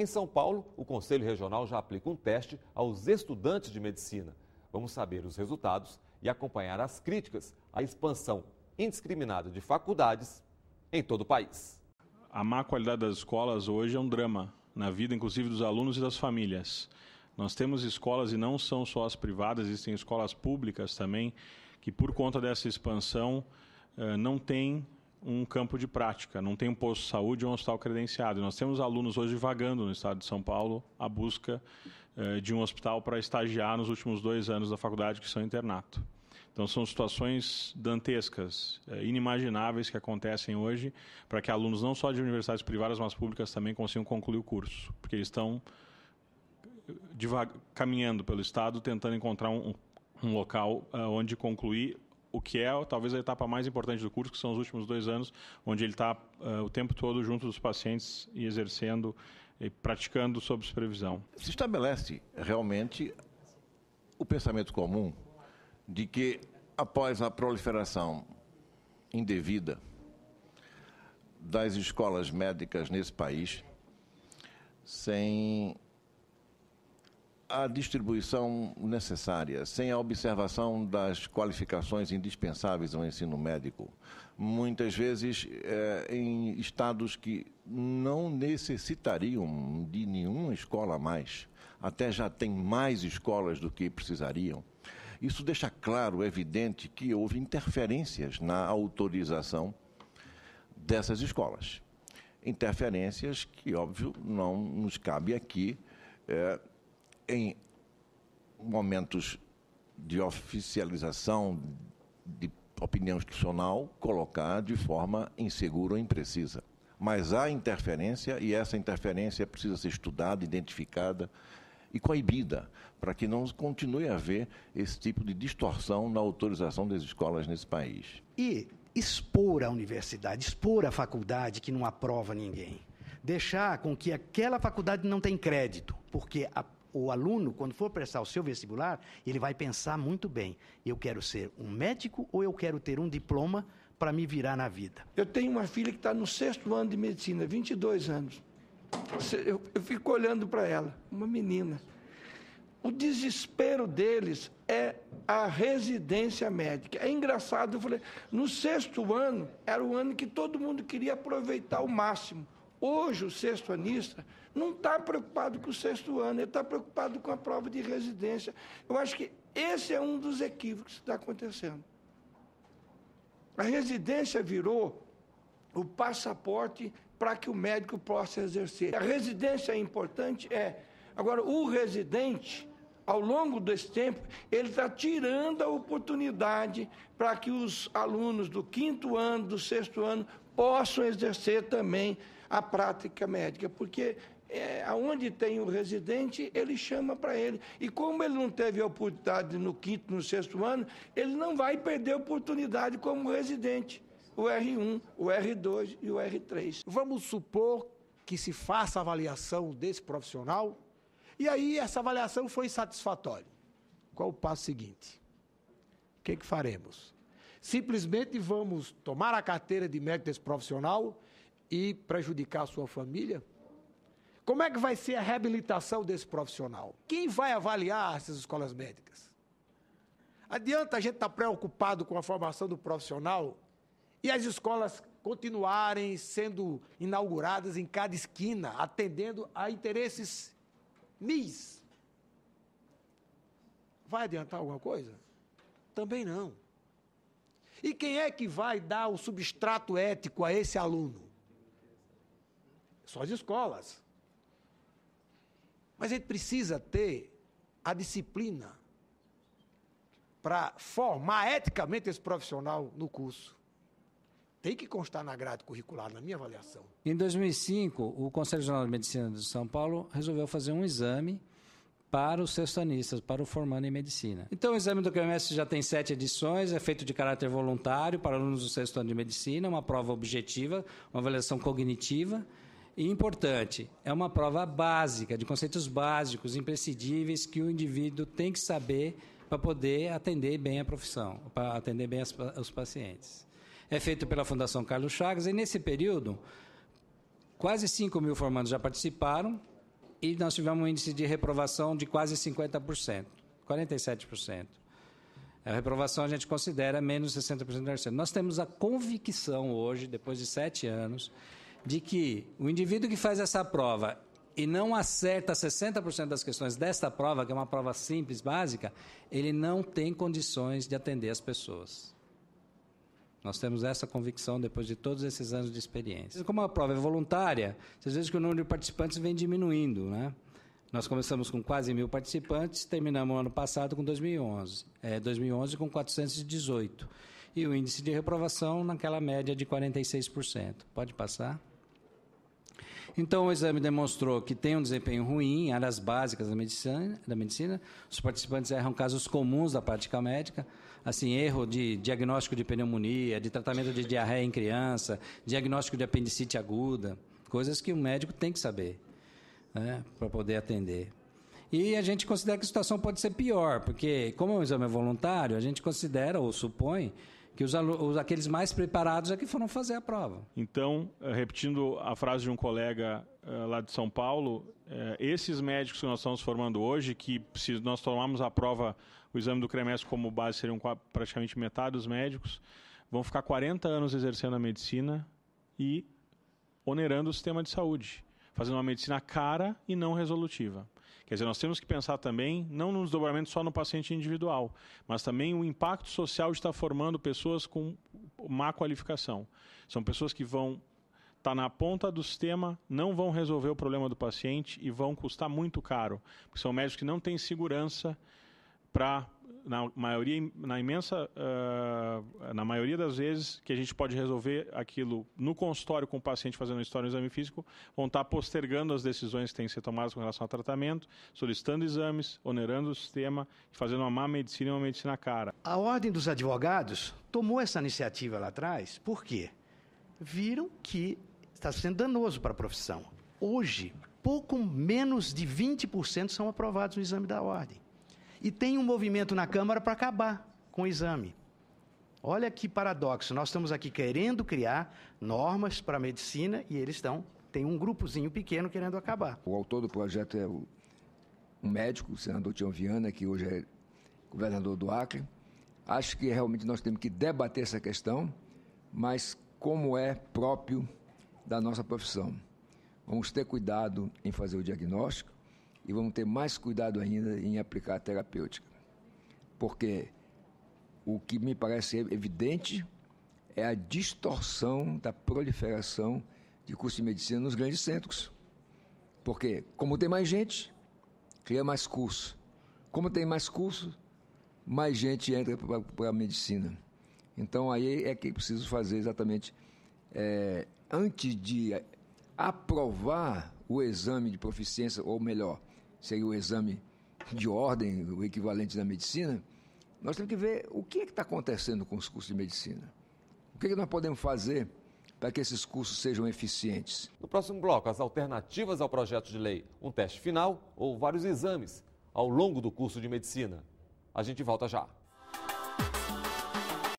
Em São Paulo, o Conselho Regional já aplica um teste aos estudantes de medicina. Vamos saber os resultados e acompanhar as críticas à expansão indiscriminada de faculdades em todo o país. A má qualidade das escolas hoje é um drama, na vida inclusive dos alunos e das famílias. Nós temos escolas, e não são só as privadas, existem escolas públicas também, que por conta dessa expansão eh, não têm um campo de prática, não tem um posto de saúde ou um hospital credenciado. Nós temos alunos hoje vagando no estado de São Paulo à busca eh, de um hospital para estagiar nos últimos dois anos da faculdade, que são internato. Então, são situações dantescas, eh, inimagináveis que acontecem hoje para que alunos não só de universidades privadas, mas públicas também consigam concluir o curso, porque eles estão eh, caminhando pelo estado tentando encontrar um, um local uh, onde concluir o que é talvez a etapa mais importante do curso, que são os últimos dois anos, onde ele está uh, eh, o tempo todo junto dos pacientes e exercendo e praticando sob supervisão. Se estabelece realmente o pensamento comum de que após a proliferação indevida das escolas médicas nesse país, sem a distribuição necessária, sem a observação das qualificações indispensáveis ao ensino médico, muitas vezes é, em estados que não necessitariam de nenhuma escola a mais, até já tem mais escolas do que precisariam. Isso deixa claro, evidente, que houve interferências na autorização dessas escolas. Interferências que, óbvio, não nos cabe aqui é, em momentos de oficialização de opinião institucional, colocar de forma insegura ou imprecisa. Mas há interferência e essa interferência precisa ser estudada, identificada e coibida, para que não continue a haver esse tipo de distorção na autorização das escolas nesse país. E expor a universidade, expor a faculdade que não aprova ninguém. Deixar com que aquela faculdade não tenha crédito, porque a o aluno, quando for prestar o seu vestibular, ele vai pensar muito bem: eu quero ser um médico ou eu quero ter um diploma para me virar na vida? Eu tenho uma filha que está no sexto ano de medicina, 22 anos. Eu, eu fico olhando para ela, uma menina. O desespero deles é a residência médica. É engraçado, eu falei, no sexto ano era o ano que todo mundo queria aproveitar ao máximo. Hoje o sexto anista não está preocupado com o sexto ano, ele está preocupado com a prova de residência. Eu acho que esse é um dos equívocos que está acontecendo. A residência virou o passaporte para que o médico possa exercer. A residência é importante? É. Agora, o residente, ao longo desse tempo, ele está tirando a oportunidade para que os alunos do quinto ano, do sexto ano, possam exercer também a prática médica, porque é, aonde tem o residente, ele chama para ele. E como ele não teve a oportunidade no quinto, no sexto ano, ele não vai perder a oportunidade como residente. O R1, o R2 e o R3. Vamos supor que se faça a avaliação desse profissional e aí essa avaliação foi satisfatória. Qual o passo seguinte? O que, é que faremos? Simplesmente vamos tomar a carteira de médico desse profissional e prejudicar a sua família? Como é que vai ser a reabilitação desse profissional? Quem vai avaliar essas escolas médicas? Adianta a gente estar tá preocupado com a formação do profissional e as escolas continuarem sendo inauguradas em cada esquina, atendendo a interesses mis? Vai adiantar alguma coisa? Também não. E quem é que vai dar o substrato ético a esse aluno? Só as escolas. Mas a gente precisa ter a disciplina para formar eticamente esse profissional no curso. Tem que constar na grade curricular, na minha avaliação. Em 2005, o Conselho Regional de Medicina de São Paulo resolveu fazer um exame para os sextanistas, para o formando em medicina. Então, o exame do QMS já tem sete edições, é feito de caráter voluntário para alunos do sexto ano de medicina, uma prova objetiva, uma avaliação cognitiva e importante, é uma prova básica, de conceitos básicos, imprescindíveis, que o indivíduo tem que saber para poder atender bem a profissão, para atender bem as, os pacientes. É feito pela Fundação Carlos Chagas e, nesse período, quase 5 mil formandos já participaram e nós tivemos um índice de reprovação de quase 50%, 47%. A reprovação a gente considera menos 60% da Nós temos a convicção hoje, depois de sete anos, de que o indivíduo que faz essa prova e não acerta 60% das questões desta prova, que é uma prova simples, básica, ele não tem condições de atender as pessoas. Nós temos essa convicção depois de todos esses anos de experiência. Como é a prova é voluntária, vocês veem que o número de participantes vem diminuindo, né? Nós começamos com quase mil participantes, terminamos o ano passado com 2011, é, 2011 com 418 e o índice de reprovação naquela média de 46%. Pode passar? Então, o exame demonstrou que tem um desempenho ruim em áreas básicas da medicina. Da medicina. Os participantes erram casos comuns da prática médica, assim, erro de diagnóstico de pneumonia, de tratamento de diarreia em criança, diagnóstico de apendicite aguda, coisas que o médico tem que saber né, para poder atender. E a gente considera que a situação pode ser pior, porque, como o é exame é voluntário, a gente considera ou supõe que os, os, aqueles mais preparados é que foram fazer a prova. Então, eh, repetindo a frase de um colega eh, lá de São Paulo, eh, esses médicos que nós estamos formando hoje, que se nós tomarmos a prova, o exame do CREMES como base, seriam praticamente metade dos médicos, vão ficar 40 anos exercendo a medicina e onerando o sistema de saúde, fazendo uma medicina cara e não resolutiva. Quer dizer, nós temos que pensar também, não no desdobramento só no paciente individual, mas também o impacto social de estar formando pessoas com má qualificação. São pessoas que vão tá na ponta do sistema, não vão resolver o problema do paciente e vão custar muito caro, porque são médicos que não têm segurança para na maioria, na imensa, uh, na maioria das vezes que a gente pode resolver aquilo no consultório com o paciente fazendo história no exame físico, vão estar postergando as decisões que têm que ser tomadas com relação ao tratamento, solicitando exames, onerando o sistema, fazendo uma má medicina e uma medicina cara. A Ordem dos Advogados tomou essa iniciativa lá atrás, por quê? Viram que está sendo danoso para a profissão. Hoje, pouco menos de 20% são aprovados no exame da ordem. E tem um movimento na Câmara para acabar com o exame. Olha que paradoxo. Nós estamos aqui querendo criar normas para a medicina e eles estão. Tem um grupozinho pequeno querendo acabar. O autor do projeto é o, um médico, o senador Tião Viana, que hoje é governador do Acre. Acho que realmente nós temos que debater essa questão, mas como é próprio da nossa profissão. Vamos ter cuidado em fazer o diagnóstico, e vamos ter mais cuidado ainda em aplicar a terapêutica. Porque o que me parece evidente é a distorção da proliferação de cursos de medicina nos grandes centros. Porque, como tem mais gente, cria mais curso. Como tem mais curso, mais gente entra para a medicina. Então, aí é que preciso fazer exatamente, é, antes de aprovar o exame de proficiência, ou melhor, seria o exame de ordem, o equivalente da medicina, nós temos que ver o que é está acontecendo com os cursos de medicina. O que, é que nós podemos fazer para que esses cursos sejam eficientes? No próximo bloco, as alternativas ao projeto de lei: um teste final ou vários exames ao longo do curso de medicina. A gente volta já.